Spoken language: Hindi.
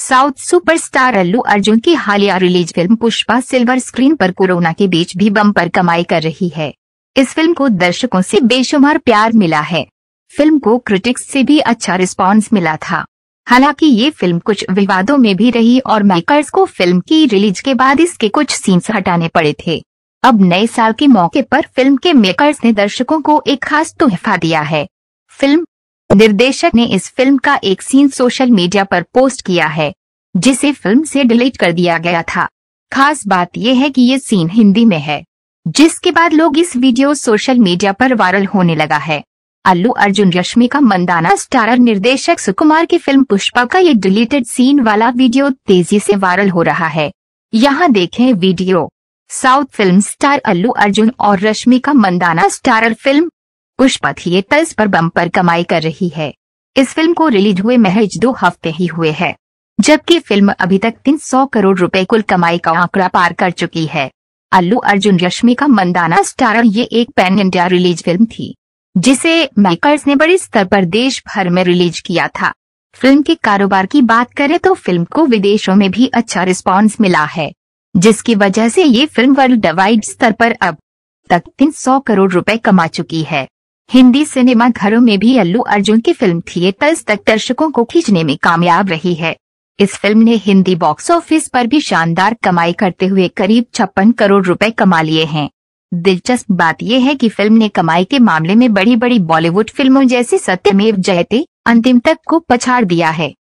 साउथ सुपरस्टार अल्लू अर्जुन की हालिया release film Pushpa silver screen पर कोरोना के बीच भी पर कमाई कर रही है इस फिल्म को दर्शकों से बेशुमार प्यार मिला है फिल्म को क्रिटिक्स से भी अच्छा रिस्पांस मिला था हालांकि ये फिल्म कुछ विवादों में भी रही और मेकर्स को फिल्म की रिलीज के बाद इसके कुछ सीन्स हटाने पड़े थे अब नए साल के मौके पर फिल्म के मेकर्स ने दर्शकों को एक खास तोहफा दिया है फिल्म निर्देशक ने इस फिल्म का एक सीन सोशल मीडिया पर पोस्ट किया है जिसे फिल्म से डिलीट कर दिया गया था खास बात यह है कि ये सीन हिंदी में है जिसके बाद लोग इस वीडियो सोशल मीडिया पर वायरल होने लगा है अल्लू अर्जुन रश्मि का मंदाना स्टारर निर्देशक सुकुमार की फिल्म पुष्पा का ये डिलीटेड सीन वाला वीडियो तेजी से वायरल हो रहा है यहाँ देखें video south film star Allu Arjun और रश्मि का Mandanna starrer film Pushpa theatres पर बम्पर कमाई कर रही है इस फिल्म को रिलीज हुए महज दो हफ्ते ही हुए है जबकि फिल्म अभी तक 300 करोड़ रुपए कुल कमाई का आंकड़ा पार कर चुकी है अल्लू अर्जुन का मंदाना स्टार ये एक पैन इंडिया रिलीज फिल्म थी जिसे मेकर्स ने बड़े स्तर पर देश भर में रिलीज किया था फिल्म के कारोबार की बात करें तो फिल्म को विदेशों में भी अच्छा रिस्पांस मिला है जिसकी वजह से ये फिल्म वर्ल्ड वाइड स्तर पर अब तक 300 करोड़ रुपए कमा चुकी है हिंदी सिनेमा घरों में भी अल्लू अर्जुन की फिल्म थिएटर्स तक दर्शकों को खींचने में कामयाब रही है इस फिल्म ने हिंदी बॉक्स ऑफिस पर भी शानदार कमाई करते हुए करीब छप्पन करोड़ रुपए कमा लिए हैं दिलचस्प बात यह है कि फिल्म ने कमाई के मामले में बड़ी बड़ी बॉलीवुड फिल्मों जैसी सत्यमेव जयते अंतिम तक को पछाड़ दिया है